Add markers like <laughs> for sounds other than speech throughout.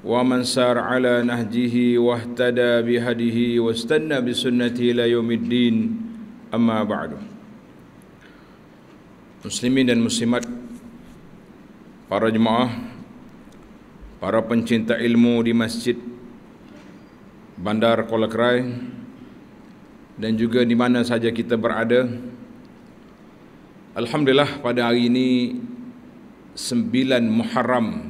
ومن سار على نهجه واهتدى بهديه واستنى بسنته الى يوم الدين اما بعد Muslimin dan muslimat Para jemaah Para pencinta ilmu di masjid Bandar Kuala Kerai Dan juga di mana saja kita berada Alhamdulillah pada hari ini sembilan Muharram 1400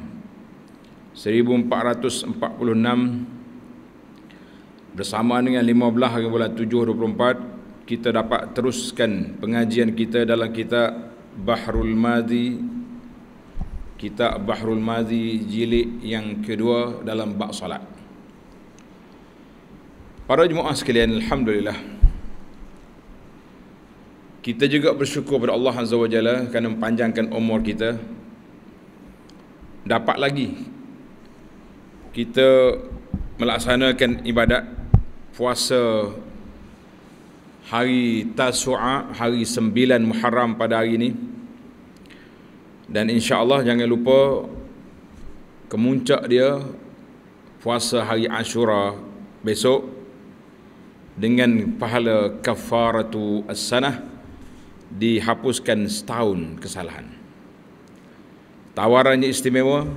1446 bersama dengan 15 hari bulan 7 24 kita dapat teruskan pengajian kita dalam kitab Bahrul Madi kitab Bahrul Madi jilid yang kedua dalam bab solat Para jemaah sekalian alhamdulillah kita juga bersyukur kepada Allah Azza wa Jalla kerana memanjangkan umur kita dapat lagi kita melaksanakan ibadat puasa hari Tasu'a hari 9 Muharram pada hari ini dan insya-Allah jangan lupa kemuncak dia puasa hari Ashura besok dengan pahala kafaratu as-sanah dihapuskan setahun kesalahan tawarannya istimewa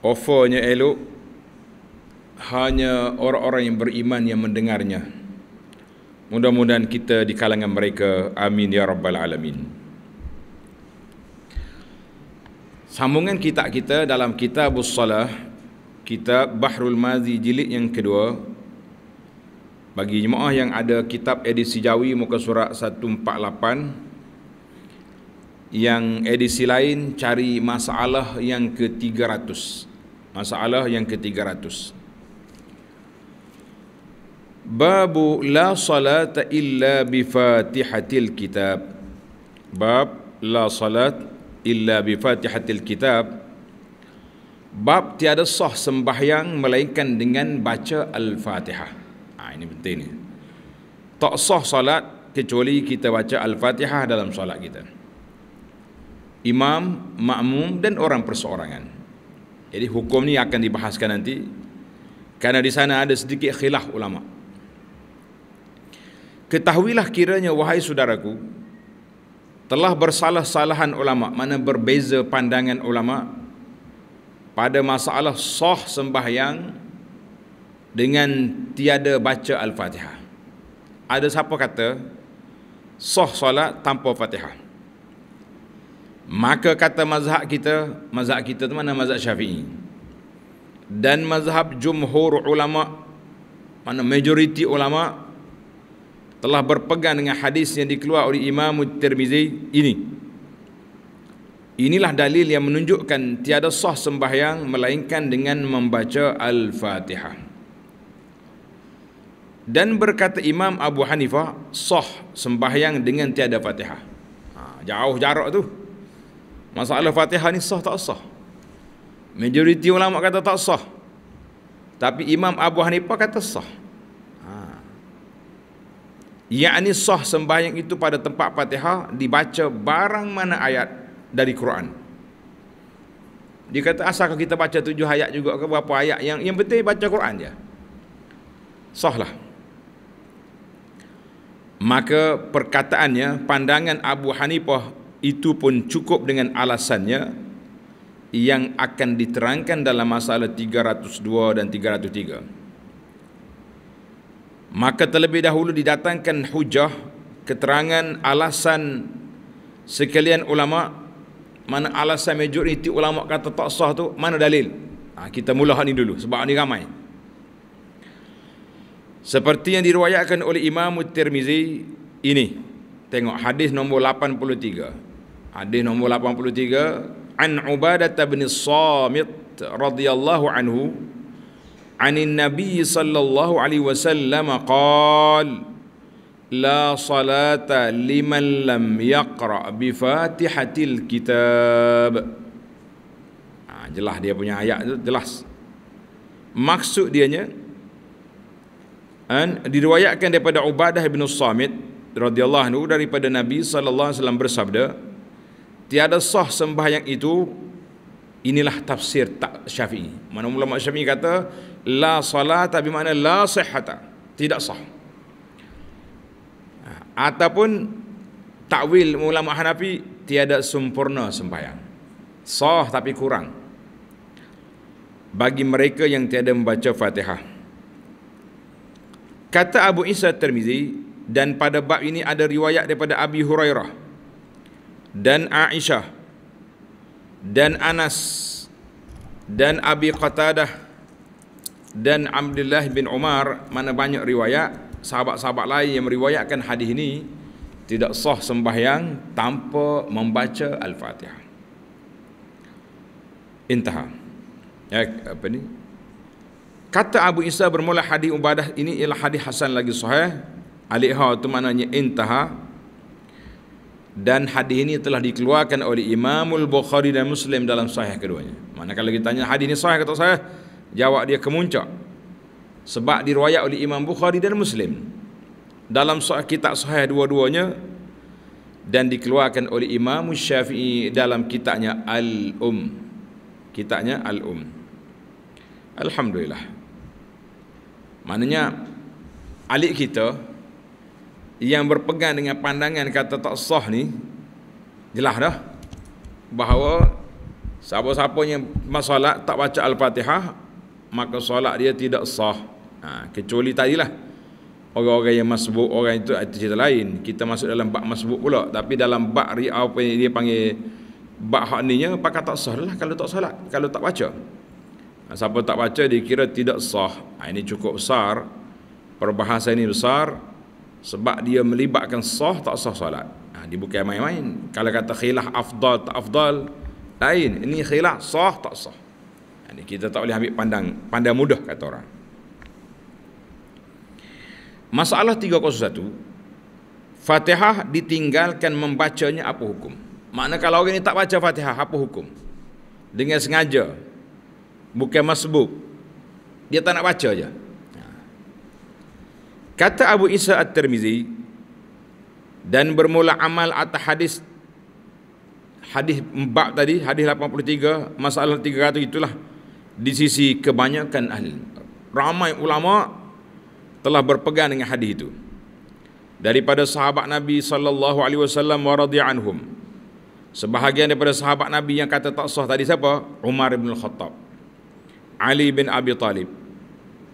Offernya elok Hanya orang-orang yang beriman yang mendengarnya Mudah-mudahan kita di kalangan mereka Amin Ya Rabbal Alamin Sambungan kitab kita dalam kitab Salah Kitab Bahrul Mazi jilid yang kedua Bagi jemaah yang ada kitab edisi Jawi muka surat 148 Yang edisi lain cari masalah yang ke 300 Masalah yang ke-300 Babu la salat illa bi fatihatil kitab Bab la salat illa bi fatihatil kitab Bab tiada sah sembahyang melainkan dengan baca Al-Fatihah. Ha, ini penting ni. Tak sah salat kecuali kita baca Al-Fatihah dalam salat kita. Imam, makmum dan orang perseorangan. Jadi hukum ni akan dibahaskan nanti Karena di sana ada sedikit khilaf ulama Ketahuilah kiranya wahai saudaraku Telah bersalah-salahan ulama Mana berbeza pandangan ulama Pada masalah sah sembahyang Dengan tiada baca Al-Fatihah Ada siapa kata Sah solat tanpa Fatihah Maka kata mazhab kita, mazhab kita tu mana mazhab syafi'i. Dan mazhab jumhur ulama, mana majoriti ulama, telah berpegang dengan hadis yang dikeluarkan oleh Imam Tirmizi ini. Inilah dalil yang menunjukkan tiada sah sembahyang melainkan dengan membaca Al-Fatihah. Dan berkata Imam Abu Hanifah, sah sembahyang dengan tiada Fatihah. Ha, jauh jarak tu. Masalah Fatihah ni sah tak sah? Majoriti ulama kata tak sah. Tapi Imam Abu Hanifah kata sah. Ha. Yang ini sah sembahyang itu pada tempat Fatihah dibaca barang mana ayat dari Quran. Dia kata asalkah kita baca tujuh ayat juga ke berapa ayat yang yang penting baca Quran dia. Sah lah. Maka perkataannya pandangan Abu Hanifah itu pun cukup dengan alasannya yang akan diterangkan dalam masalah 302 dan 303. Maka terlebih dahulu didatangkan hujah, keterangan, alasan sekalian ulama mana alasan majoriti ulama kata tak sah tu, mana dalil? Ha, kita mula ni dulu sebab ni ramai. Seperti yang diriwayatkan oleh Imam Tirmizi ini. Tengok hadis nombor 83. Hadis nombor 83 An Ubadah bin Samit radhiyallahu anhu عن Nabi sallallahu alaihi wasallam وسلم قال لا صلاة لمن لم يقرأ بفاتحة الكتاب nah, jelas dia punya ayat itu jelas maksud dianya dan diriwayatkan daripada Ubadah bin Samit radhiyallahu anhu daripada Nabi sallallahu alaihi wasallam bersabda tiada sah sembahyang itu inilah tafsir tak syafi'i mana ulama syafi'i kata la salata mana la sihata tidak sah ha, ataupun takwil ulama Hanafi tiada sempurna sembahyang sah tapi kurang bagi mereka yang tiada membaca Fatihah kata Abu Isa Tirmizi dan pada bab ini ada riwayat daripada Abi Hurairah dan Aisyah dan Anas dan Abi Qatadah dan Abdullah bin Umar mana banyak riwayat sahabat-sahabat lain yang meriwayatkan hadis ini tidak sah sembahyang tanpa membaca al-Fatihah. Intah. Ya apa ni? Kata Abu Isa bermula hadis Ubadah ini ialah hadis Hasan lagi sahih. Alihah tu maknanya intaha dan hadis ini telah dikeluarkan oleh Imamul Bukhari dan Muslim dalam sahih keduanya. Mana kalau kita tanya hadis ini sahih atau sahih? Jawab dia kemuncak. Sebab diriwayat oleh Imam Bukhari dan Muslim dalam sahih kitab sahih dua-duanya dan dikeluarkan oleh Imam Syafi'i dalam kitabnya Al-Um. Kitabnya Al-Um. Alhamdulillah. Maknanya alik kita yang berpegang dengan pandangan kata tak sah ni jelas dah bahawa siapa-siapa yang masalah tak baca Al-Fatihah maka solat dia tidak sah ha, kecuali lah, orang-orang yang masbuk orang itu itu cerita lain kita masuk dalam bak masbuk pula tapi dalam bak ria apa yang dia panggil bak hak ni pakai tak sah lah kalau tak solat kalau tak baca ha, siapa tak baca dia kira tidak sah ha, ini cukup besar perbahasan ini besar sebab dia melibatkan sah tak sah solat ha, dia bukan main-main kalau kata khilaf afdal tak afdal lain ini khilaf sah tak sah ini ha, kita tak boleh ambil pandang pandang mudah kata orang masalah 301 Fatihah ditinggalkan membacanya apa hukum makna kalau orang ini tak baca Fatihah apa hukum dengan sengaja bukan masbuk dia tak nak baca je Kata Abu Isa At-Tirmizi dan bermula amal atas hadis hadis bab tadi hadis 83 masalah 300 itulah di sisi kebanyakan ahli ramai ulama telah berpegang dengan hadis itu daripada sahabat Nabi sallallahu alaihi wasallam wa anhum sebahagian daripada sahabat Nabi yang kata tak sah tadi siapa Umar bin Al Khattab Ali bin Abi Talib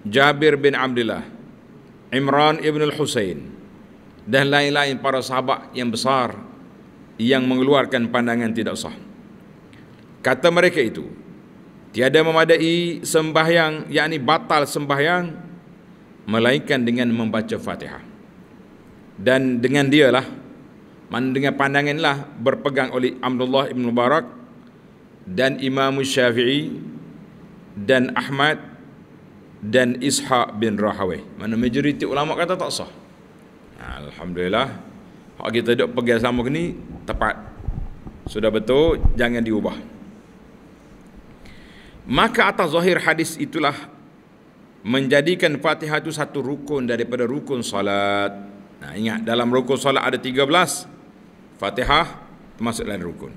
Jabir bin Abdullah Imran ibn al-Husain dan lain-lain para sahabat yang besar yang mengeluarkan pandangan tidak sah. Kata mereka itu, tiada memadai sembahyang, yakni batal sembahyang, melainkan dengan membaca fatihah. Dan dengan dialah, dengan pandanganlah berpegang oleh Abdullah ibn Mubarak dan Imam Syafi'i dan Ahmad dan Ishaq bin Rahawi. Mana majoriti ulama kata tak sah. Alhamdulillah. Hak kita duk pegang sama ni tepat. Sudah betul jangan diubah. Maka atas zahir hadis itulah menjadikan Fatihah itu satu rukun daripada rukun salat. Nah ingat dalam rukun salat ada 13. Fatihah termasuk dalam rukun.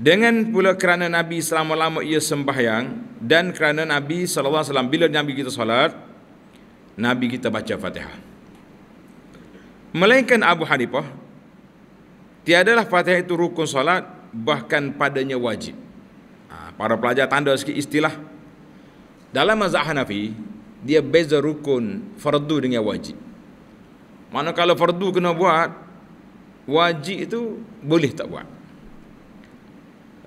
Dengan pula kerana Nabi selama-lama ia sembahyang dan kerana Nabi SAW bila Nabi kita solat, Nabi kita baca fatihah. Melainkan Abu Hanifah, tiadalah fatihah itu rukun solat bahkan padanya wajib. Ha, para pelajar tanda sikit istilah. Dalam mazhab Hanafi, dia beza rukun fardu dengan wajib. Mana kalau fardu kena buat, wajib itu boleh tak buat.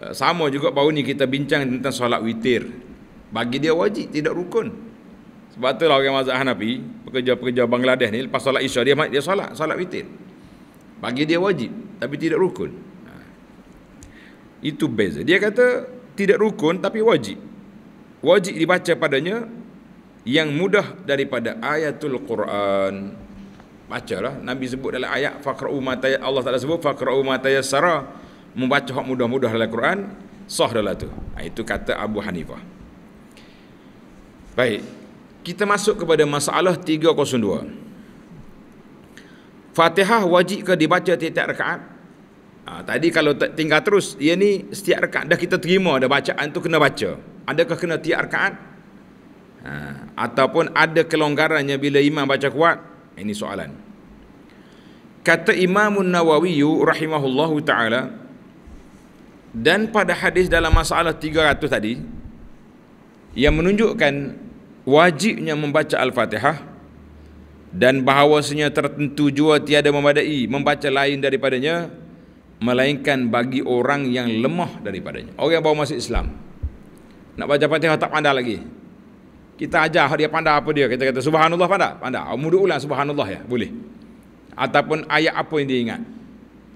Eh, sama juga baru ni kita bincang tentang solat witir bagi dia wajib tidak rukun sebab tu itulah orang mazhab Hanafi pekerja-pekerja Bangladesh ni lepas solat isya dia dia solat solat witir bagi dia wajib tapi tidak rukun itu beza dia kata tidak rukun tapi wajib wajib dibaca padanya yang mudah daripada ayatul Quran Baca lah. Nabi sebut dalam ayat faqra'u ma Allah Taala sebut faqra'u matayasara membaca hak mudah-mudah dalam Quran sah dalam tu. Ha, itu kata Abu Hanifah. Baik. Kita masuk kepada masalah 302. Fatihah wajib ke dibaca tiap-tiap rakaat? Ha, tadi kalau tinggal terus, ia ya ni setiap rakaat dah kita terima ada bacaan tu kena baca. Adakah kena tiap rakaat? Ha, ataupun ada kelonggarannya bila imam baca kuat? Ini soalan. Kata Imam Nawawi rahimahullahu taala, dan pada hadis dalam masalah 300 tadi yang menunjukkan wajibnya membaca Al-Fatihah dan bahawasanya tertentu jua tiada memadai membaca lain daripadanya melainkan bagi orang yang lemah daripadanya orang yang baru masuk Islam nak baca al Fatihah tak pandai lagi kita ajar dia pandai apa dia kita kata subhanallah pandai pandai mudah ulang subhanallah ya boleh ataupun ayat apa yang dia ingat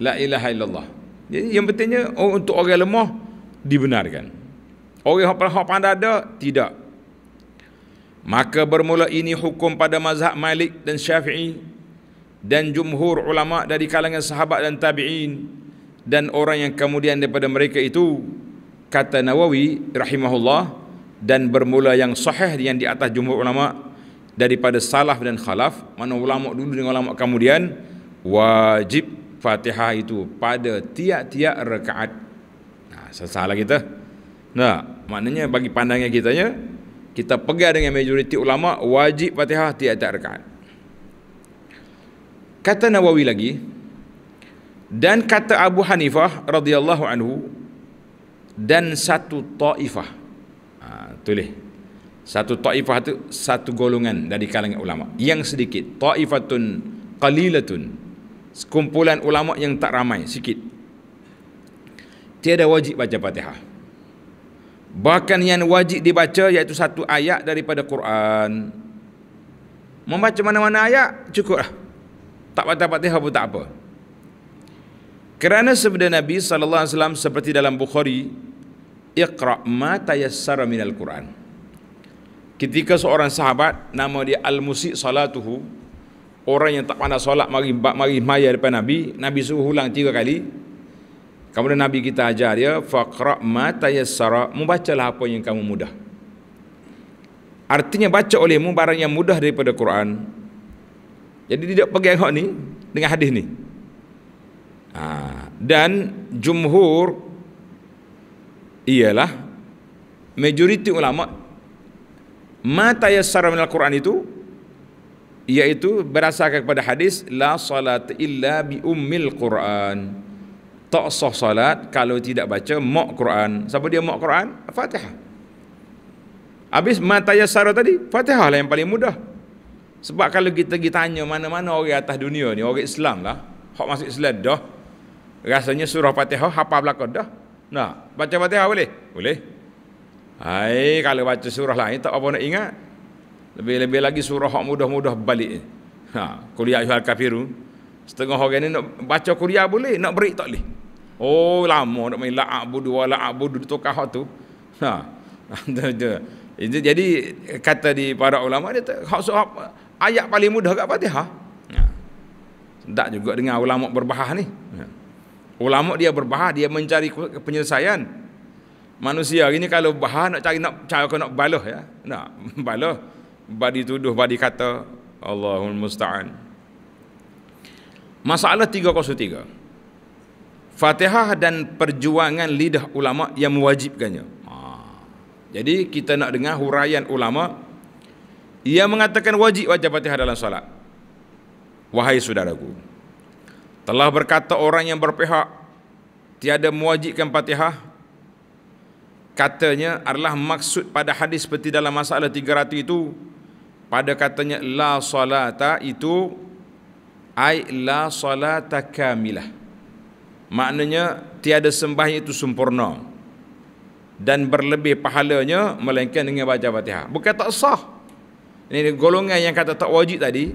la ilaha illallah jadi yang pentingnya oh, untuk orang lemah dibenarkan. Orang yang hak pandai ada tidak. Maka bermula ini hukum pada mazhab Malik dan Syafi'i dan jumhur ulama dari kalangan sahabat dan tabi'in dan orang yang kemudian daripada mereka itu kata Nawawi rahimahullah dan bermula yang sahih yang di atas jumhur ulama daripada salaf dan khalaf mana ulama dulu dengan ulama kemudian wajib Fatihah itu pada tiap-tiap rakaat. Nah, sesalah kita. Nah, maknanya bagi pandangan kita nya kita pegang dengan majoriti ulama wajib Fatihah tiap-tiap rakaat. Kata Nawawi lagi dan kata Abu Hanifah radhiyallahu anhu dan satu taifah. Ha, tulis. Satu taifah itu satu golongan dari kalangan ulama yang sedikit taifatun qalilatun sekumpulan ulama yang tak ramai sikit tiada wajib baca Fatihah bahkan yang wajib dibaca iaitu satu ayat daripada Quran membaca mana-mana ayat cukuplah tak baca Fatihah pun tak apa kerana sebenarnya Nabi sallallahu alaihi wasallam seperti dalam Bukhari iqra ma tayassara minal Quran ketika seorang sahabat nama dia Al-Musi salatuhu orang yang tak pandai solat mari mari maya depan Nabi, Nabi suruh ulang tiga kali. Kemudian Nabi kita ajar dia, faqra ma tayassara, membacalah apa yang kamu mudah. Artinya baca olehmu barang yang mudah daripada Quran. Jadi tidak pergi hak ni dengan hadis ni. Ha, dan jumhur ialah majoriti ulama ma tayassara min al-Quran itu Yaitu berdasarkan kepada hadis la salat illa bi ummil quran tak sah salat kalau tidak baca mak quran siapa dia mak quran fatihah habis matayasara tadi fatihah lah yang paling mudah sebab kalau kita pergi tanya mana-mana orang atas dunia ni orang Islam lah hak masuk Islam dah rasanya surah fatihah hafal belaka dah nah baca fatihah boleh boleh Hai kalau baca surah lain tak apa nak ingat lebih-lebih lagi surah hak mudah-mudah balik. Ha, kuliah Yuhal Kafiru. Setengah orang ini nak baca kuliah boleh, nak beri tak boleh. Oh lama nak main la'ak budu, la'ak budu, tukar hak tu. Ha. Itu jadi kata di para ulama dia hak surah ayat paling mudah kat Fatihah. Ha. Tak juga dengan ulama berbahas ni. Ha. Ulama dia berbahas, dia mencari penyelesaian. Manusia ini kalau bahas nak cari nak cara nak baloh ya. Nak <laughs> baloh badi tuduh badi kata Allahul musta'an masalah 303 Fatihah dan perjuangan lidah ulama yang mewajibkannya ha. jadi kita nak dengar huraian ulama ia mengatakan wajib wajib Fatihah dalam solat wahai saudaraku telah berkata orang yang berpihak tiada mewajibkan Fatihah katanya adalah maksud pada hadis seperti dalam masalah 300 itu pada katanya la salata itu ai la salata kamilah maknanya tiada sembah itu sempurna dan berlebih pahalanya melainkan dengan baca Fatihah bukan tak sah ini golongan yang kata tak wajib tadi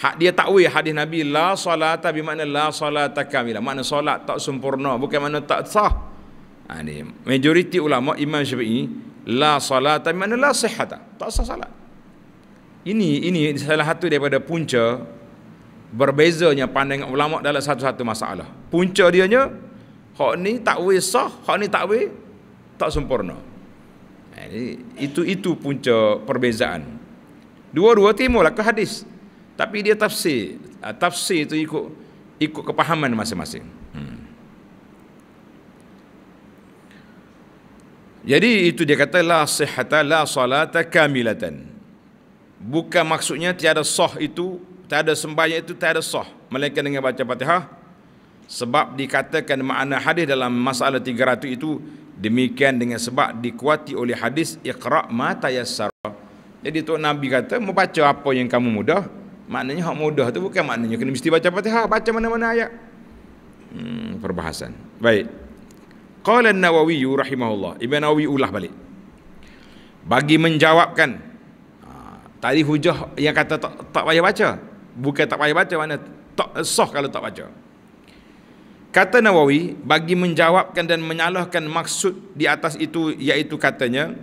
hak dia takwil hadis Nabi la salata bermakna la salata kamilah makna solat tak sempurna bukan makna tak sah ini ha, majoriti ulama Imam Syafi'i la salata bermakna la sihhat tak sah salat ini ini salah satu daripada punca berbezanya pandangan ulama dalam satu-satu masalah. Punca dianya hak ni tak takwil sah, hak ni tak takwil tak sempurna. Eh, jadi itu itu punca perbezaan. Dua-dua timbullah ke hadis. Tapi dia tafsir. Ah, tafsir itu ikut ikut kepahaman masing-masing. Hmm. Jadi itu dia kata la sihhata la salata kamilatan bukan maksudnya tiada soh itu, tiada sembahyang itu tiada soh. melainkan dengan baca Fatihah. Sebab dikatakan makna hadis dalam masalah tiga 300 itu demikian dengan sebab dikuati oleh hadis iqra ma tayassara. Jadi tuan Nabi kata membaca apa yang kamu mudah, maknanya hak mudah tu bukan maknanya kena mesti baca Fatihah, baca mana-mana ayat. Hmm, perbahasan. Baik. Qala An-Nawawi rahimahullah. Ibn Nawawi ulah balik. Bagi menjawabkan tadi hujah yang kata tak, tak payah baca bukan tak payah baca mana tak sah kalau tak baca kata Nawawi bagi menjawabkan dan menyalahkan maksud di atas itu iaitu katanya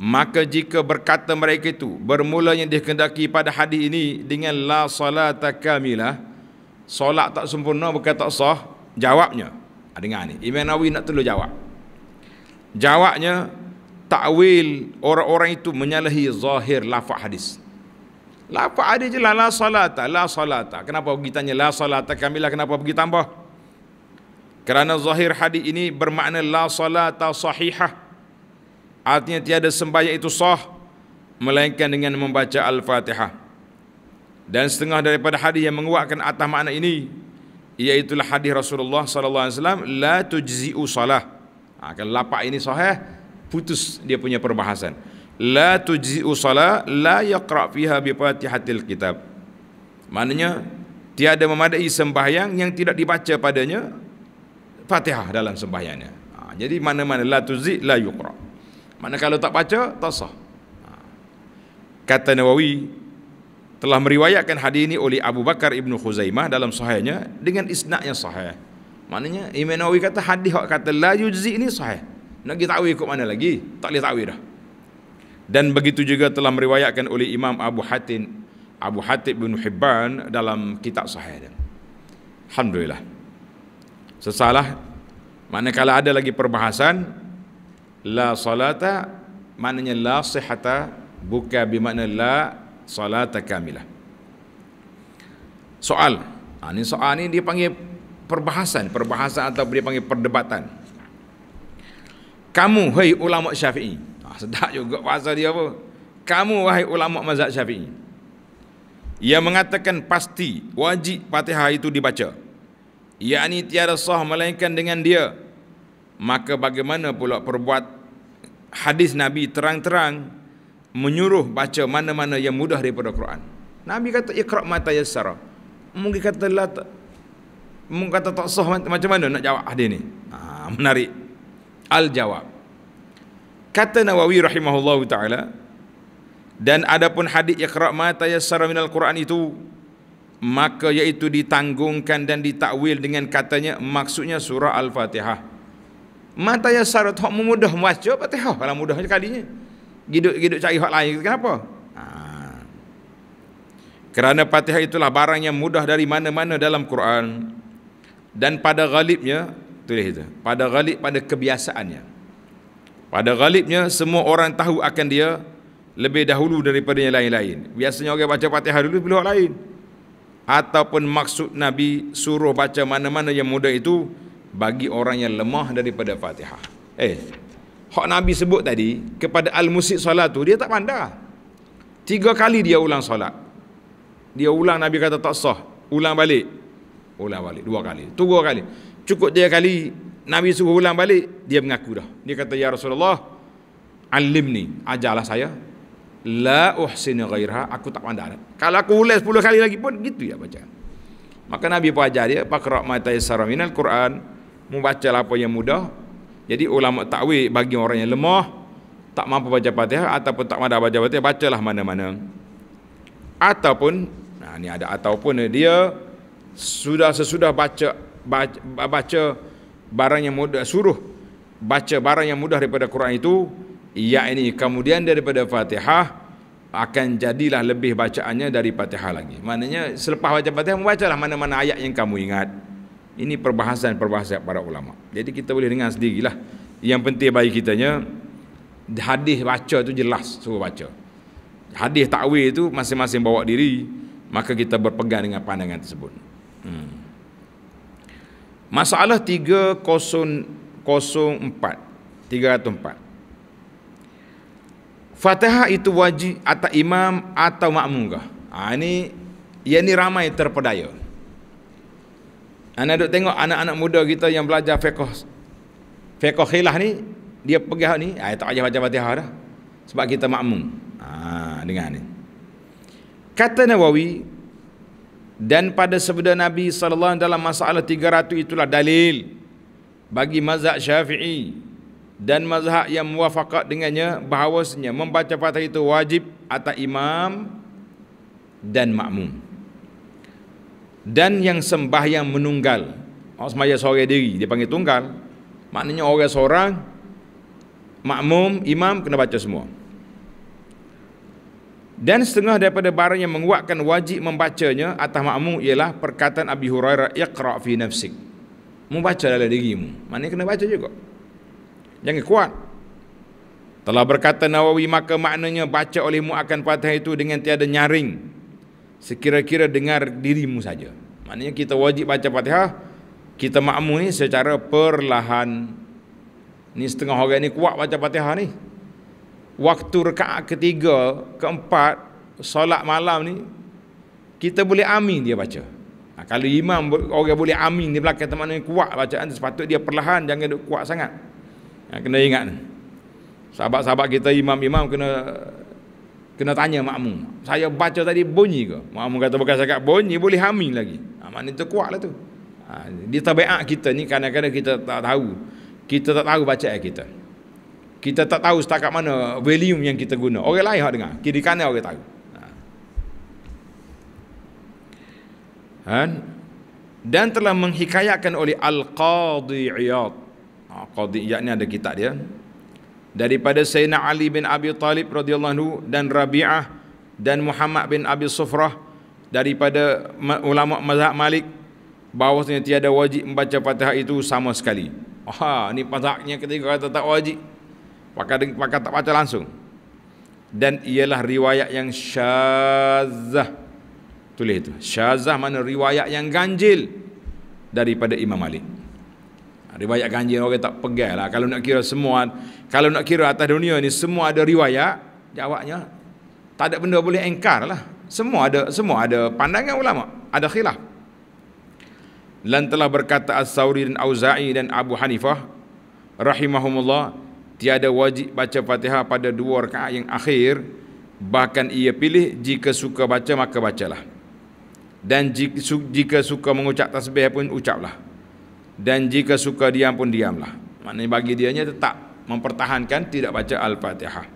maka jika berkata mereka itu bermulanya dikendaki pada hadis ini dengan la salata kamilah solat tak sempurna bukan tak sah jawabnya ha, dengar ni Imam Nawawi nak terlalu jawab jawabnya takwil orang-orang itu menyalahi zahir lafaz hadis. Lafaz hadis je lah, la salata, la salata. Kenapa pergi tanya la salata kamilah kenapa pergi tambah? Kerana zahir hadis ini bermakna la salata sahihah. Artinya tiada sembahyang itu sah melainkan dengan membaca al-Fatihah. Dan setengah daripada hadis yang menguatkan atas makna ini iaitu hadis Rasulullah sallallahu alaihi wasallam la tujzi'u salah. Ha, kalau lapak ini sahih, putus dia punya perbahasan la tujzi'u salat la yaqra fiha bi fatihatil kitab maknanya tiada memadai sembahyang yang tidak dibaca padanya Fatihah dalam sembahyangnya ha, jadi mana-mana la tuzi la yaqra mana kalau tak baca tak sah ha. kata Nawawi telah meriwayatkan hadis ini oleh Abu Bakar ibnu Khuzaimah dalam sahihnya dengan isnad yang sahih maknanya Imam Nawawi kata hadis hak kata la yujzi' ini sahih nak pergi ta'wil ikut mana lagi? Tak boleh ta'wil dah. Dan begitu juga telah meriwayatkan oleh Imam Abu Hatim Abu Hatim bin Hibban dalam kitab sahih dia. Alhamdulillah. Sesalah kalau ada lagi perbahasan la salata maknanya la sihata buka bermakna la salata kamilah. Soal. Ha, ini soal ini dia panggil perbahasan, perbahasan atau dia panggil perdebatan. Kamu hai ulama syafi'i ah, Sedap juga bahasa dia apa Kamu hai ulama mazhab syafi'i Ia mengatakan pasti Wajib patihah itu dibaca Ia ni tiada sah melainkan dengan dia Maka bagaimana pula perbuat Hadis Nabi terang-terang Menyuruh baca mana-mana yang mudah daripada Quran Nabi kata ikhra' mata yassara Mungkin kata lah Mungkin kata tak sah macam mana nak jawab hadis ni ah, Menarik al-jawab kata Nawawi rahimahullahu taala dan adapun hadis iqra ma tayassara minal quran itu maka iaitu ditanggungkan dan ditakwil dengan katanya maksudnya surah al-fatihah ma tayassara tak mudah membaca fatihah kalau mudah kadinya. giduk-giduk cari hak lain kenapa ha. kerana fatihah itulah barang yang mudah dari mana-mana dalam quran dan pada galibnya tulis itu pada galib pada kebiasaannya pada galibnya semua orang tahu akan dia lebih dahulu daripada yang lain-lain biasanya orang baca fatihah dulu pilih orang lain ataupun maksud Nabi suruh baca mana-mana yang mudah itu bagi orang yang lemah daripada fatihah eh hak Nabi sebut tadi kepada al-musik solat tu dia tak pandai tiga kali dia ulang solat. dia ulang Nabi kata tak sah ulang balik ulang balik dua kali tiga kali cukup dia kali Nabi suruh ulang balik dia mengaku dah dia kata ya Rasulullah alimni ajarlah saya la uhsinu ghairaha aku tak pandai kalau aku ulas 10 kali lagi pun gitu ya baca maka Nabi pun ajar dia pakra ma taysara minal quran membaca apa yang mudah jadi ulama takwil bagi orang yang lemah tak mampu baca Fatihah ataupun tak mampu baca Fatihah bacalah mana-mana ataupun nah ni ada ataupun dia sudah sesudah baca baca, baca barang yang mudah suruh baca barang yang mudah daripada Quran itu ia ini kemudian daripada Fatihah akan jadilah lebih bacaannya dari Fatihah lagi. Maknanya selepas baca Fatihah membacalah mana-mana ayat yang kamu ingat. Ini perbahasan-perbahasan para ulama. Jadi kita boleh dengar sendirilah. Yang penting bagi kitanya hadis baca itu jelas suruh baca. Hadis takwil itu masing-masing bawa diri maka kita berpegang dengan pandangan tersebut. Hmm. Masalah 304 304 Fatihah itu wajib atau imam atau makmungkah? Ha, ini ya ni ramai terpedaya Anda duk tengok anak-anak muda kita yang belajar fiqh Fiqh khilah ni Dia pergi hari ni Saya ha, tak ajar baca fatihah dah Sebab kita makmung ha, Dengar ni Kata Nawawi dan pada sabda Nabi sallallahu alaihi wasallam dalam masalah 300 itulah dalil bagi mazhab Syafi'i dan mazhab yang muwafaqat dengannya bahawasnya membaca fatihah itu wajib atas imam dan makmum dan yang sembah yang menunggal orang sembahyang seorang diri dia panggil tunggal maknanya orang seorang makmum imam kena baca semua dan setengah daripada barang yang menguatkan wajib membacanya atas makmum ialah perkataan Abi Hurairah iqra fi nafsik. Membaca dalam dirimu. Maknanya kena baca juga. Jangan kuat. Telah berkata Nawawi maka maknanya baca olehmu akan patah itu dengan tiada nyaring. Sekira-kira dengar dirimu saja. Maknanya kita wajib baca Fatihah, kita makmum ni secara perlahan. Ni setengah orang ni kuat baca Fatihah ni waktu rekaat ketiga, keempat, solat malam ni, kita boleh amin dia baca. Ha, kalau imam orang boleh amin di belakang teman yang kuat bacaan sepatutnya dia perlahan jangan duk kuat sangat. Ha, kena ingat Sahabat-sahabat kita imam-imam kena kena tanya makmum. Saya baca tadi bunyi ke? Makmum kata bukan cakap bunyi boleh amin lagi. Ha, maknanya tu lah tu. Ha, dia tabiat kita ni kadang-kadang kita tak tahu. Kita tak tahu bacaan kita kita tak tahu setakat mana volume yang kita guna. Orang lain hak dengar. Kiri kanan orang tahu. Ha. Dan telah menghikayatkan oleh Al-Qadhi Iyad. Ha, Qadhi Iyad ni ada kitab dia. Daripada Sayyidina Ali bin Abi Talib radhiyallahu anhu dan Rabi'ah dan Muhammad bin Abi Sufrah daripada ulama mazhab Malik bahawasanya tiada wajib membaca Fatihah itu sama sekali. Ha, ni pasaknya ketika kata tak wajib pakai pakai tak baca langsung dan ialah riwayat yang syazah tulis itu syazah mana riwayat yang ganjil daripada Imam Malik ha, riwayat ganjil orang tak pegal lah kalau nak kira semua kalau nak kira atas dunia ni semua ada riwayat jawabnya tak ada benda boleh engkar lah semua ada semua ada pandangan ulama ada khilaf lan berkata As-Sauri dan Auza'i dan Abu Hanifah rahimahumullah tiada wajib baca fatihah pada dua rakaat yang akhir bahkan ia pilih jika suka baca maka bacalah dan jika suka mengucap tasbih pun ucaplah dan jika suka diam pun diamlah maknanya bagi dianya tetap mempertahankan tidak baca al-fatihah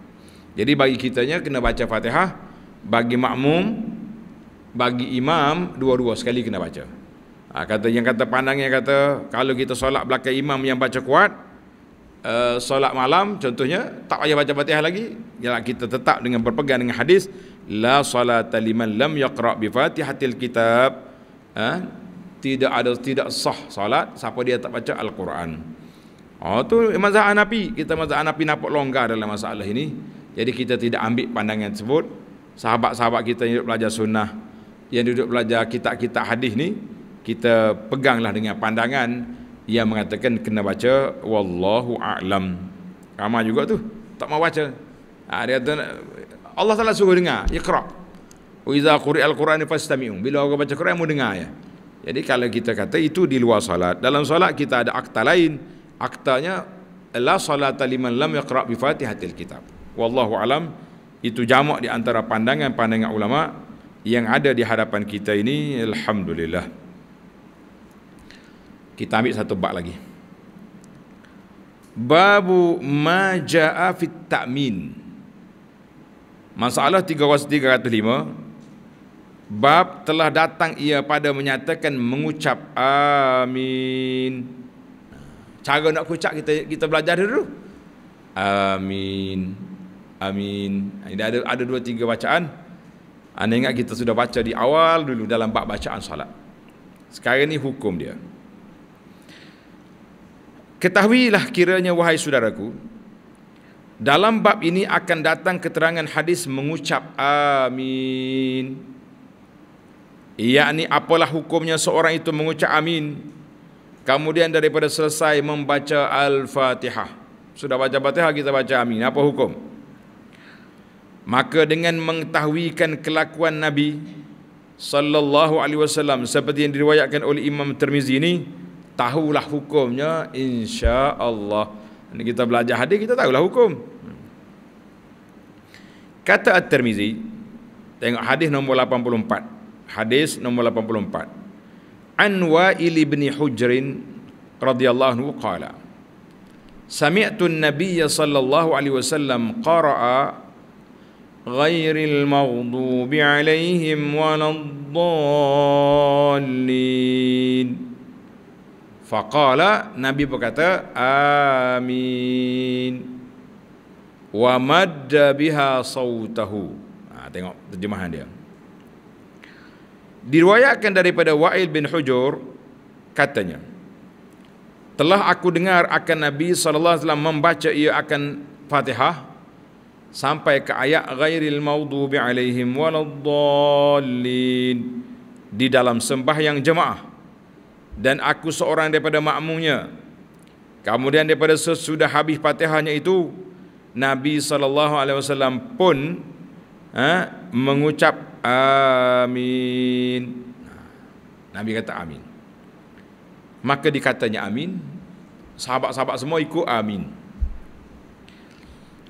jadi bagi kitanya kena baca fatihah bagi makmum bagi imam dua-dua sekali kena baca ha, kata yang kata pandang yang kata kalau kita solat belakang imam yang baca kuat Eh, solat malam contohnya tak payah baca Fatihah lagi ialah kita tetap dengan berpegang dengan hadis la salata liman lam yaqra bi Fatihatil kitab ha? tidak ada tidak sah solat siapa dia tak baca al-Quran oh tu mazhab Hanafi kita mazhab Hanafi nampak longgar dalam masalah ini jadi kita tidak ambil pandangan tersebut sahabat-sahabat kita yang duduk belajar sunnah yang duduk belajar kitab-kitab hadis ni kita peganglah dengan pandangan yang mengatakan kena baca wallahu Aalam. Kamu juga tu tak mau baca. Ha, dia kata Allah Taala suruh dengar, iqra. Wa idza quri'al Qur'an fastami'un. Bila orang baca Quran mau dengar ya. Jadi kalau kita kata itu di luar solat, dalam solat kita ada akta lain. Aktanya la salata liman lam yaqra bi Fatihatil Kitab. Wallahu Aalam. Itu jamak di antara pandangan-pandangan ulama yang ada di hadapan kita ini alhamdulillah. Kita ambil satu bab lagi. Babu maja'a fit ta'min. Masalah 305. Bab telah datang ia pada menyatakan mengucap amin. Cara nak ucap kita kita belajar dulu. Amin. Amin. Ha, ini ada ada dua tiga bacaan. Anda ingat kita sudah baca di awal dulu dalam bab bacaan salat. Sekarang ni hukum dia. Ketahuilah kiranya wahai saudaraku dalam bab ini akan datang keterangan hadis mengucap amin. Yakni apalah hukumnya seorang itu mengucap amin kemudian daripada selesai membaca al-Fatihah. Sudah baca al Fatihah kita baca amin. Apa hukum? Maka dengan mengetahuikan kelakuan Nabi sallallahu alaihi wasallam seperti yang diriwayatkan oleh Imam Tirmizi ini tahulah hukumnya insya Allah ini kita belajar hadis kita tahulah hukum kata At-Tirmizi tengok hadis nombor 84 hadis nombor 84 an wa'il ibni hujrin radhiyallahu anhu qala sami'tu an-nabiy sallallahu alaihi wasallam qara'a غير المغضوب عليهم ولا الضالين Faqala Nabi berkata Amin Wa madda biha sawtahu ha, Tengok terjemahan dia Diruayakan daripada Wa'il bin Hujur Katanya Telah aku dengar akan Nabi SAW membaca ia akan Fatihah Sampai ke ayat Ghairil maudubi alaihim waladhalin Di dalam sembahyang jemaah dan aku seorang daripada makmunya. Kemudian daripada sesudah habis patihahnya itu, Nabi Sallallahu Alaihi Wasallam pun ha, mengucap amin. Nabi kata amin. Maka dikatanya amin, sahabat-sahabat semua ikut amin.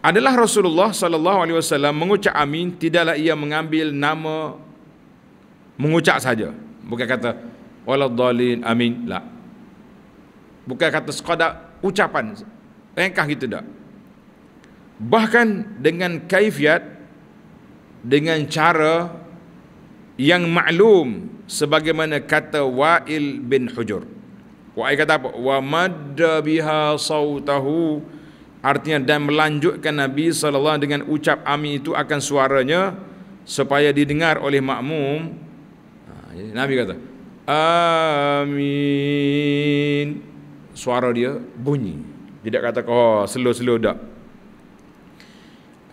Adalah Rasulullah sallallahu alaihi wasallam mengucap amin tidaklah ia mengambil nama mengucap saja bukan kata waladhalin amin la bukan kata sekadar ucapan tengkah gitu dak bahkan dengan kaifiat dengan cara yang maklum sebagaimana kata Wa'il bin Hujur. Wa'il kata apa? Wa madda biha sawtahu artinya dan melanjutkan Nabi sallallahu dengan ucap amin itu akan suaranya supaya didengar oleh makmum. Ha, Nabi kata, Amin Suara dia bunyi tidak tak kata oh, slow-slow tak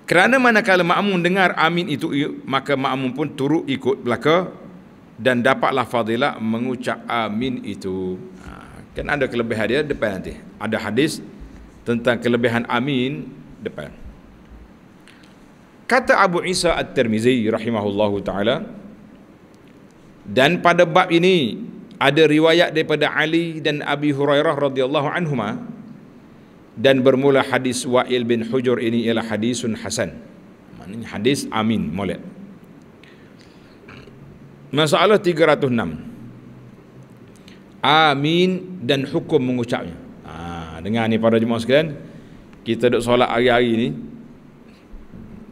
Kerana manakala makmum dengar amin itu Maka makmum pun turut ikut belaka Dan dapatlah fadilah mengucap amin itu ha, Kan ada kelebihan dia depan nanti Ada hadis tentang kelebihan amin depan Kata Abu Isa At-Tirmizi rahimahullahu taala dan pada bab ini ada riwayat daripada Ali dan Abi Hurairah radhiyallahu anhuma dan bermula hadis Wa'il bin Hujur ini ialah hadisun hasan. Maknanya hadis amin molek. Masalah 306. Amin dan hukum mengucapnya. Ha, dengar ni para jemaah sekalian. Kita duduk solat hari-hari ni.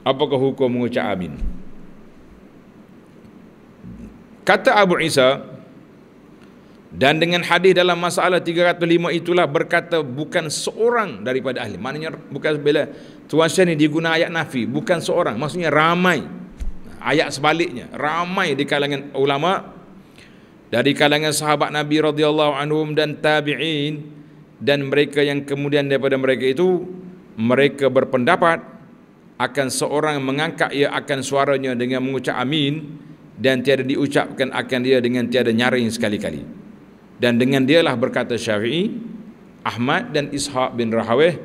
Apakah hukum mengucap amin? Amin. Kata Abu Isa dan dengan hadis dalam masalah 305 itulah berkata bukan seorang daripada ahli. Maknanya bukan bila Tuan Syekh ni diguna ayat nafi, bukan seorang, maksudnya ramai. Ayat sebaliknya, ramai di kalangan ulama dari kalangan sahabat Nabi radhiyallahu anhum dan tabi'in dan mereka yang kemudian daripada mereka itu mereka berpendapat akan seorang mengangkat ia akan suaranya dengan mengucap amin dan tiada diucapkan akan dia dengan tiada nyaring sekali-kali dan dengan dialah berkata Syafi'i Ahmad dan Ishaq bin Rahawih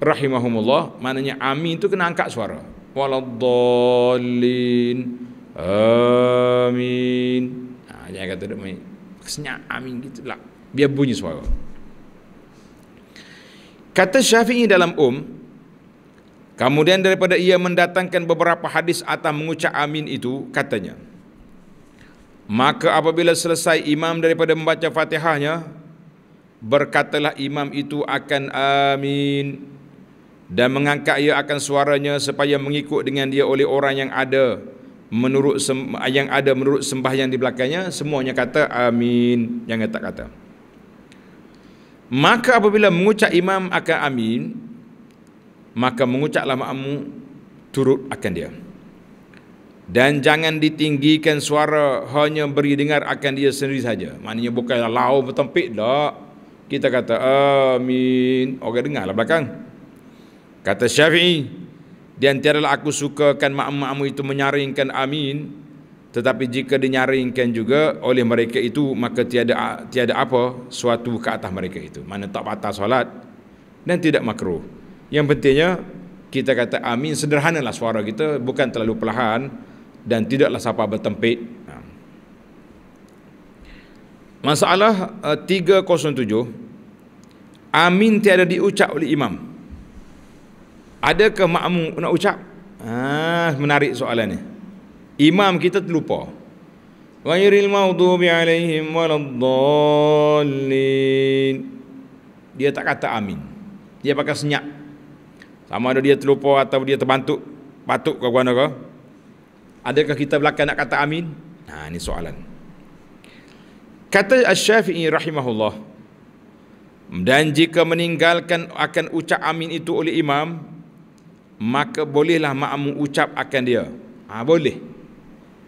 rahimahumullah maknanya amin itu kena angkat suara waladdallin amin ha, jangan kata duduk main kesenyak amin gitu lah biar bunyi suara kata Syafi'i dalam um kemudian daripada ia mendatangkan beberapa hadis atau mengucap amin itu katanya Maka apabila selesai imam daripada membaca fatihahnya Berkatalah imam itu akan amin Dan mengangkat ia akan suaranya Supaya mengikut dengan dia oleh orang yang ada menurut Yang ada menurut sembah yang di belakangnya Semuanya kata amin Yang tak kata Maka apabila mengucap imam akan amin Maka mengucaplah makmum turut akan dia dan jangan ditinggikan suara hanya beri dengar akan dia sendiri saja maknanya bukanlah lau bertempik dak kita kata amin orang lah belakang kata syafi'i di antaralah aku sukakan makmum-makmum itu menyaringkan amin tetapi jika dinyaringkan juga oleh mereka itu maka tiada tiada apa suatu ke atas mereka itu mana tak patah solat dan tidak makruh yang pentingnya kita kata amin sederhanalah suara kita bukan terlalu perlahan dan tidaklah siapa bertempit. Ha. Masalah 307 eh, Amin tiada diucap oleh imam Adakah makmum nak ucap? Ah, menarik soalan ni Imam kita terlupa Wairil maudubi alaihim waladhalin Dia tak kata amin Dia pakai senyap Sama ada dia terlupa atau dia terbantuk Patuk ke mana ke Adakah kita belakang nak kata amin? Nah, ha, ini soalan. Kata Al-Syafi'i rahimahullah. Dan jika meninggalkan akan ucap amin itu oleh imam, maka bolehlah makmu ucap akan dia. Ha, boleh.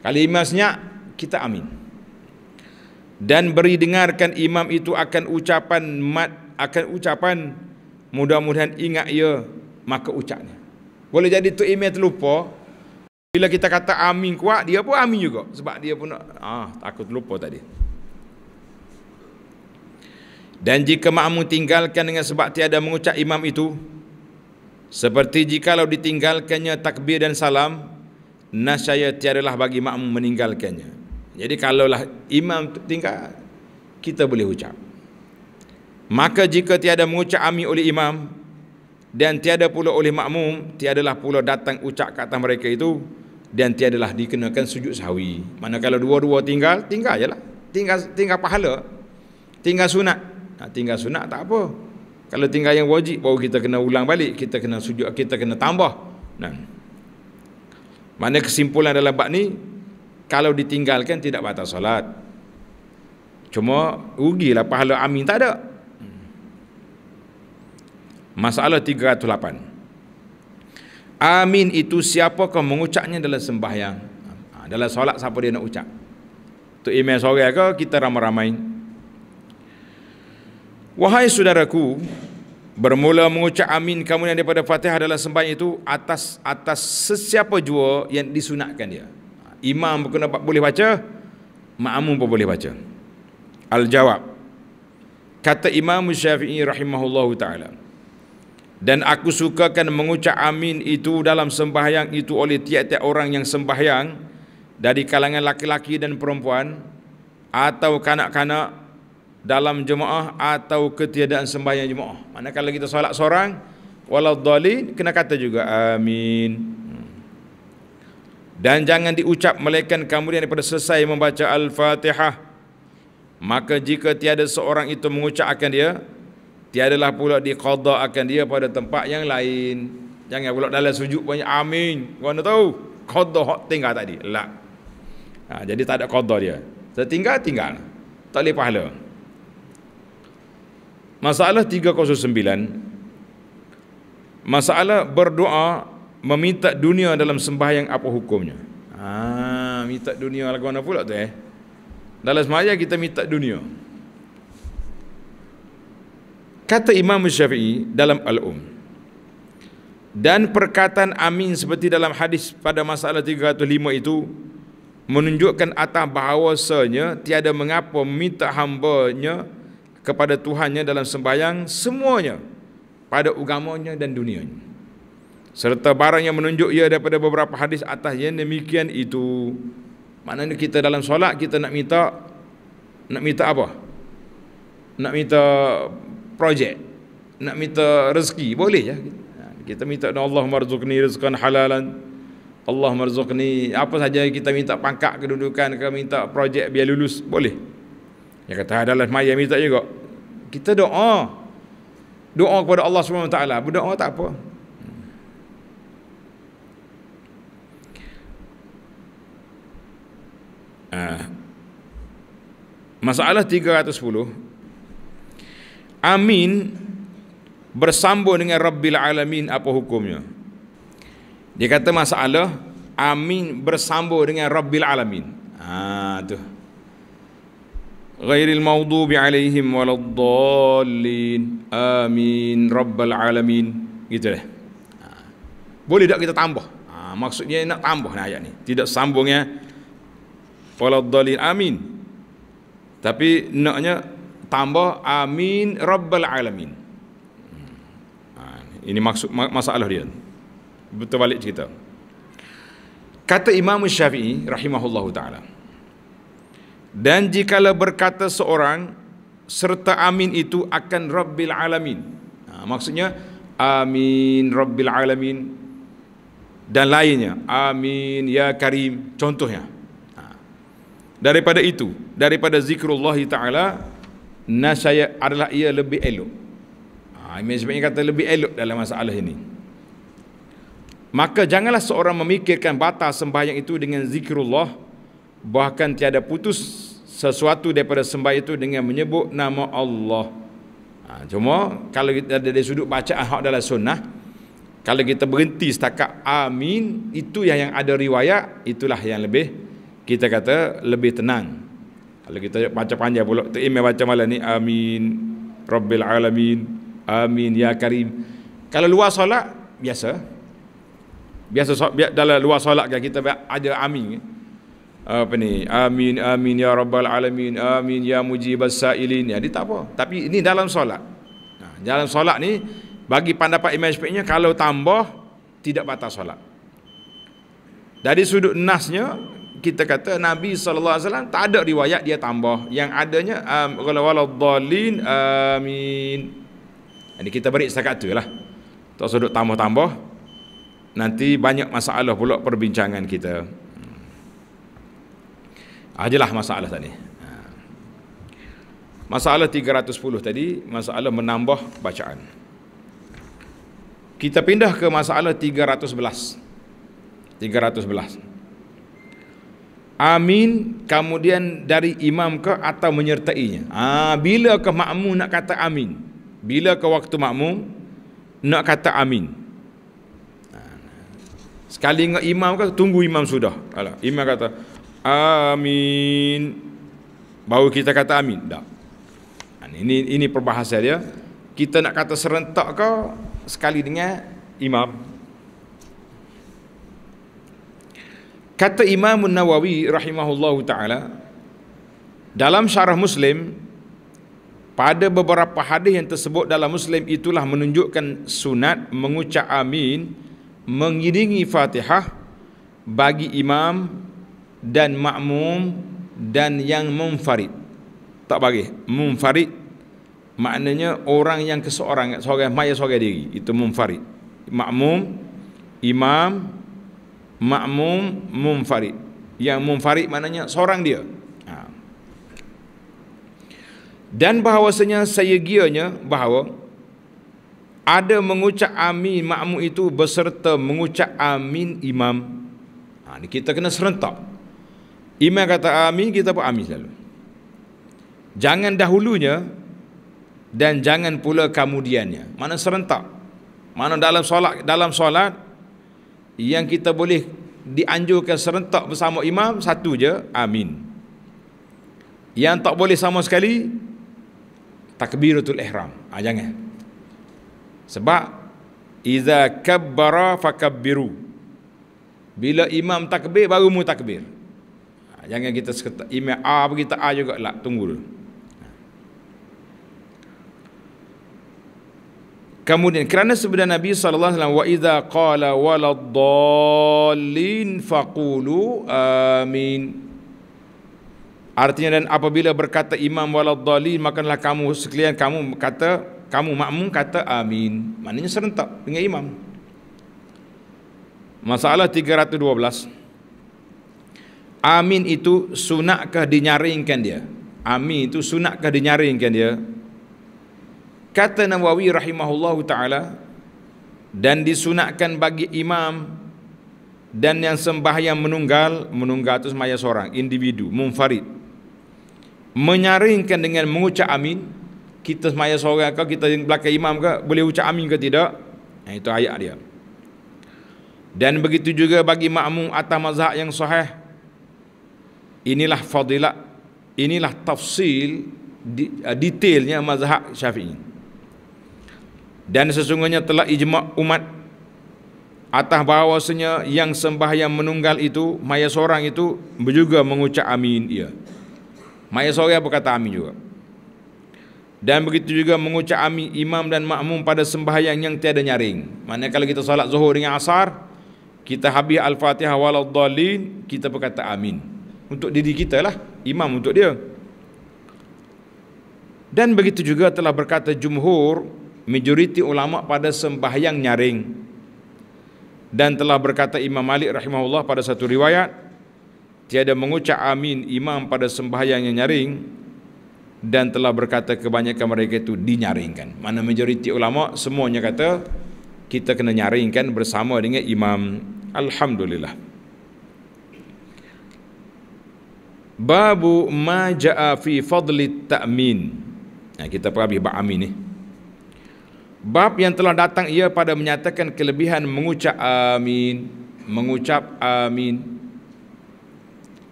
Kali imam senyap, kita amin. Dan beri dengarkan imam itu akan ucapan mat, akan ucapan mudah-mudahan ingat ia, maka ucapnya. Boleh jadi tu imam terlupa, bila kita kata amin kuat, dia pun amin juga. Sebab dia pun nak, ah, aku terlupa tadi. Dan jika makmum tinggalkan dengan sebab tiada mengucap imam itu, seperti jikalau ditinggalkannya takbir dan salam, nasyaya tiadalah bagi makmum meninggalkannya. Jadi kalaulah imam tinggal, kita boleh ucap. Maka jika tiada mengucap amin oleh imam, dan tiada pula oleh makmum, tiadalah pula datang ucap kata mereka itu, dan tiadalah dikenakan sujud sahwi. Mana kalau dua-dua tinggal, tinggal ajalah. Tinggal tinggal pahala. Tinggal sunat. Nah, ha, tinggal sunat tak apa. Kalau tinggal yang wajib baru kita kena ulang balik, kita kena sujud, kita kena tambah. Nah. Mana kesimpulan dalam bab ni? Kalau ditinggalkan tidak batal solat. Cuma rugilah pahala amin tak ada. Hmm. Masalah 308. Amin itu siapa kau mengucapnya dalam sembahyang ha, Dalam solat siapa dia nak ucap Untuk email sore ke kita ramai-ramai Wahai saudaraku Bermula mengucap amin kamu yang daripada fatihah adalah sembahyang itu Atas atas sesiapa jua yang disunatkan dia ha, Imam pun boleh baca Ma'amun pun boleh baca Al-jawab Kata Imam Syafi'i rahimahullahu ta'ala dan aku sukakan mengucap amin itu dalam sembahyang itu oleh tiap-tiap orang yang sembahyang dari kalangan laki-laki dan perempuan atau kanak-kanak dalam jemaah atau ketiadaan sembahyang jemaah. kalau kita solat seorang, walau dalil kena kata juga amin. Dan jangan diucap melainkan kemudian daripada selesai membaca Al-Fatihah. Maka jika tiada seorang itu mengucapkan dia, tiadalah pula diqada akan dia pada tempat yang lain jangan pula dalam sujud banyak amin kau nak tahu qada hak tinggal tadi lah ha, jadi tak ada qada dia tertinggal tinggal tak boleh pahala masalah 309 masalah berdoa meminta dunia dalam sembahyang apa hukumnya ha, minta dunia lagu mana pula tu eh dalam semaya kita minta dunia kata Imam Syafi'i dalam Al-Um dan perkataan amin seperti dalam hadis pada masalah 305 itu menunjukkan atas bahawasanya tiada mengapa meminta hambanya kepada Tuhannya dalam sembahyang semuanya pada agamanya dan dunianya serta barang yang menunjuk ia daripada beberapa hadis atas yang demikian itu maknanya kita dalam solat kita nak minta nak minta apa? nak minta projek nak minta rezeki boleh je ya. ha, kita minta Allah marzuqni rizqan halalan Allah marzuqni apa saja kita minta pangkat kedudukan ke minta projek biar lulus boleh yang kata adalah maya minta juga kita doa doa kepada Allah swt. taala berdoa tak apa hmm. ha. Masalah 310 amin bersambung dengan rabbil alamin apa hukumnya dia kata masalah amin bersambung dengan rabbil alamin ha tu غير المغضوب عليهم ولا الضالين آمين رب العالمين gitu deh ha. boleh tak kita tambah ha, maksudnya nak tambah ni ayat ni tidak sambungnya, ya wala amin tapi naknya tambah amin rabbal alamin. Hmm. ini maksud masalah dia. Betul balik cerita. Kata Imam Syafi'i rahimahullahu taala. Dan jikala berkata seorang serta amin itu akan rabbil alamin. Ha, maksudnya amin rabbil alamin dan lainnya. Amin ya karim contohnya. Ha. daripada itu, daripada zikrullah taala nasaya adalah ia lebih elok. Ha, Imam Zubairi kata lebih elok dalam masalah ini. Maka janganlah seorang memikirkan batas sembahyang itu dengan zikrullah bahkan tiada putus sesuatu daripada sembahyang itu dengan menyebut nama Allah. Ha, cuma kalau kita dari sudut bacaan hak dalam sunnah kalau kita berhenti setakat amin itu yang yang ada riwayat itulah yang lebih kita kata lebih tenang. Kalau kita baca panjang pula tu imam baca malam ni amin rabbil alamin amin ya karim. Kalau luar solat biasa biasa bi- dalam luar solat kan kita ada amin. Eh, apa ni? Amin amin ya rabbal alamin amin ya mujibas sailin. Jadi ya, tak apa. Tapi ini dalam solat. Nah, ha, dalam solat ni bagi pendapat imam Syafi'i kalau tambah tidak batal solat. Dari sudut nasnya kita kata Nabi sallallahu alaihi wasallam tak ada riwayat dia tambah yang adanya qul um, amin. Ini kita beri setakat tu lah. Tak usah tambah-tambah. Nanti banyak masalah pula perbincangan kita. Hmm. Ajalah masalah tadi. Hmm. Masalah 310 tadi, masalah menambah bacaan. Kita pindah ke masalah 311. 311. Amin kemudian dari imam ke atau menyertainya. ha, bila ke makmum nak kata amin? Bila ke waktu makmum nak kata amin? Ha, sekali dengan imam ke tunggu imam sudah. Alah, imam kata amin. Baru kita kata amin. Tak. Ini ha, ini perbahasan dia. Kita nak kata serentak ke sekali dengan imam? Kata Imam Nawawi rahimahullahu taala dalam syarah Muslim pada beberapa hadis yang tersebut dalam Muslim itulah menunjukkan sunat mengucap amin mengiringi Fatihah bagi imam dan makmum dan yang munfarid. Tak bagi munfarid maknanya orang yang keseorang seorang mayat seorang diri itu munfarid. Makmum, imam, makmum munfarid yang munfarid maknanya seorang dia ha. dan bahawasanya saya gianya bahawa ada mengucap amin makmum itu beserta mengucap amin imam ha, ini kita kena serentak imam kata amin kita pun amin selalu jangan dahulunya dan jangan pula kemudiannya mana serentak mana dalam solat dalam solat yang kita boleh dianjurkan serentak bersama imam satu je amin yang tak boleh sama sekali takbiratul ihram ha, jangan sebab iza kabbara fakabbiru bila imam takbir baru mu takbir ha, jangan kita sekata imam a bagi tak a juga lah tunggu dulu Kemudian kerana sebenarnya Nabi sallallahu alaihi wasallam wa idza qala waladdallin faqulu amin. Artinya dan apabila berkata imam waladdallin makanlah kamu sekalian kamu kata kamu makmum kata amin. Maknanya serentak dengan imam. Masalah 312. Amin itu sunatkah dinyaringkan dia? Amin itu sunatkah dinyaringkan dia? kata Nawawi rahimahullahu taala dan disunatkan bagi imam dan yang sembahyang menunggal menunggal itu semaya seorang individu munfarid menyaringkan dengan mengucap amin kita semaya seorang ke kita yang belakang imam ke boleh ucap amin ke tidak nah, itu ayat dia dan begitu juga bagi makmum atas mazhab yang sahih inilah fadilat inilah tafsir eh, detailnya mazhab syafi'in dan sesungguhnya telah ijma' umat atas bahawasanya yang sembah yang menunggal itu maya seorang itu juga mengucap amin ia maya seorang berkata amin juga dan begitu juga mengucap amin imam dan makmum pada sembahyang yang tiada nyaring maknanya kalau kita salat zuhur dengan asar kita habis al-fatihah waladhalin kita berkata amin untuk diri kita lah imam untuk dia dan begitu juga telah berkata jumhur majoriti ulama pada sembahyang nyaring dan telah berkata Imam Malik rahimahullah pada satu riwayat tiada mengucap amin imam pada sembahyang yang nyaring dan telah berkata kebanyakan mereka itu dinyaringkan mana majoriti ulama semuanya kata kita kena nyaringkan bersama dengan imam alhamdulillah babu ma ja'a fi fadli ta'min nah, kita pergi bab amin ni Bab yang telah datang ia pada menyatakan kelebihan mengucap amin, mengucap amin.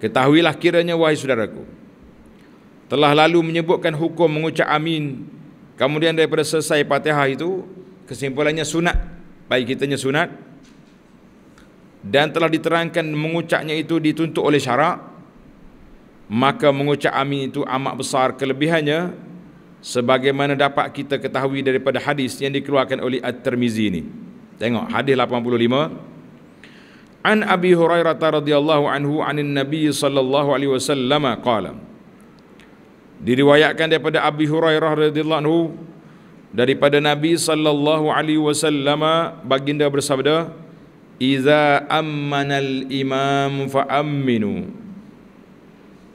Ketahuilah kiranya wahai saudaraku, telah lalu menyebutkan hukum mengucap amin. Kemudian daripada selesai patihah itu, kesimpulannya sunat. Baik kitanya sunat. Dan telah diterangkan mengucapnya itu dituntut oleh syarak. Maka mengucap amin itu amat besar kelebihannya sebagaimana dapat kita ketahui daripada hadis yang dikeluarkan oleh At-Tirmizi ini. Tengok hadis 85. An Abi Hurairah radhiyallahu anhu anin Nabi sallallahu alaihi wasallam qala. Diriwayatkan daripada Abi Hurairah radhiyallahu anhu daripada Nabi sallallahu alaihi wasallam baginda bersabda Iza amman al-imam fa aminu."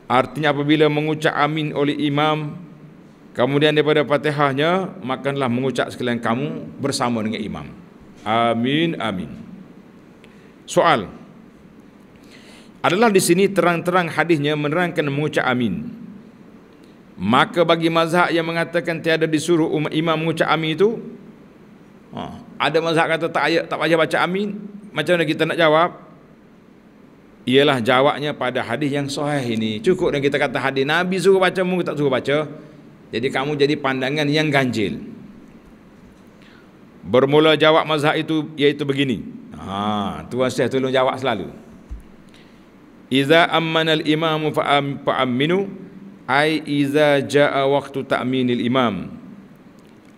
Artinya apabila mengucap amin oleh imam Kemudian daripada fatihahnya makanlah mengucap sekalian kamu bersama dengan imam. Amin, amin. Soal. Adalah di sini terang-terang hadisnya menerangkan mengucap amin. Maka bagi mazhab yang mengatakan tiada disuruh umat imam mengucap amin itu, ha, ada mazhab kata tak payah, tak payah baca amin. Macam mana kita nak jawab? Ialah jawabnya pada hadis yang sahih ini. Cukup dan kita kata hadis Nabi suruh baca, mungkin tak suruh baca. Jadi kamu jadi pandangan yang ganjil. Bermula jawab mazhab itu iaitu begini. Ha, Tuan Syekh tolong jawab selalu. Iza amman al-imam fa'aminu ai iza ja'a waktu ta'minil imam.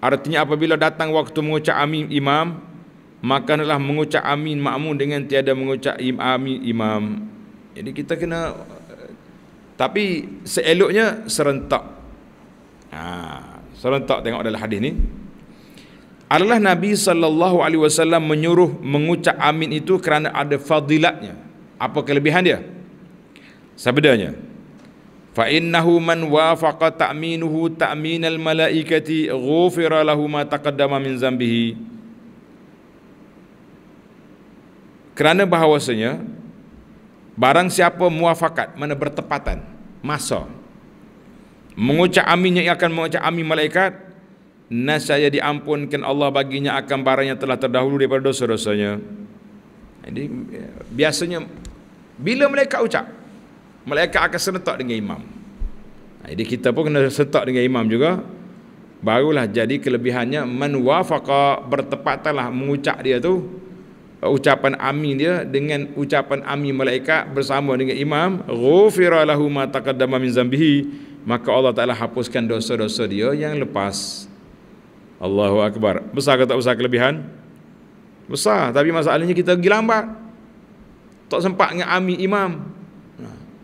Artinya apabila datang waktu mengucap amin imam, maka adalah mengucap amin makmum dengan tiada mengucap im amin imam. Jadi kita kena tapi seeloknya serentak Ha. Sekarang tak tengok dalam hadis ni. Adalah Nabi sallallahu alaihi wasallam menyuruh mengucap amin itu kerana ada fadilatnya. Apa kelebihan dia? Sabdanya. Fa innahu man wafaqa ta'minuhu al malaikati ghufira lahu ma taqaddama min zambihi. Kerana bahawasanya barang siapa muafakat, mana bertepatan, masa mengucap aminnya ia akan mengucap amin malaikat nasaya diampunkan Allah baginya akan barangnya telah terdahulu daripada dosa-dosanya jadi ya, biasanya bila malaikat ucap malaikat akan sentak dengan imam jadi kita pun kena sentak dengan imam juga barulah jadi kelebihannya man wafaqa bertepatanlah mengucap dia tu ucapan amin dia dengan ucapan amin malaikat bersama dengan imam ghufira lahu ma taqaddama min zambihi maka Allah Ta'ala hapuskan dosa-dosa dia yang lepas Allahu Akbar besar ke tak besar kelebihan? besar tapi masalahnya kita pergi lambat tak sempat dengan ami imam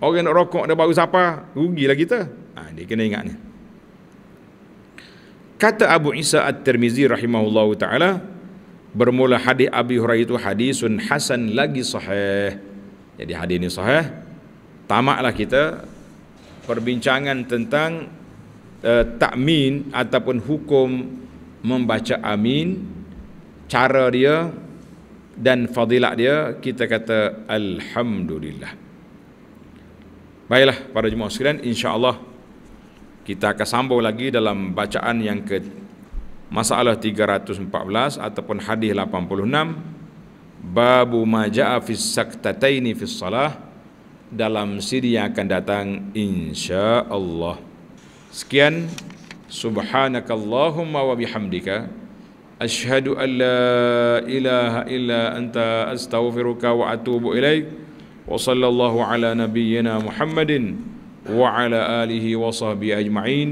orang nak rokok dia baru siapa rugilah kita ha, dia kena ingat ni kata Abu Isa At-Tirmizi rahimahullah ta'ala bermula hadis Abi Hurairah itu hadisun hasan lagi sahih jadi hadis ini sahih tamaklah kita perbincangan tentang uh, takmin ataupun hukum membaca amin cara dia dan fadilat dia kita kata alhamdulillah baiklah para jemaah sekalian insyaallah kita akan sambung lagi dalam bacaan yang ke masalah 314 ataupun hadis 86 babu majaa fis saktataini fis salah dalam siri yang akan datang insya Allah. Sekian. Subhanakallahumma wa bihamdika. Ashadu an ilaha illa anta astaghfiruka wa atubu ilaih. Wa sallallahu ala nabiyyina Muhammadin wa ala alihi wa sahbihi ajma'in.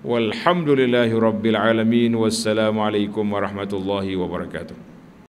Walhamdulillahi rabbil alamin. Wassalamualaikum warahmatullahi wabarakatuh.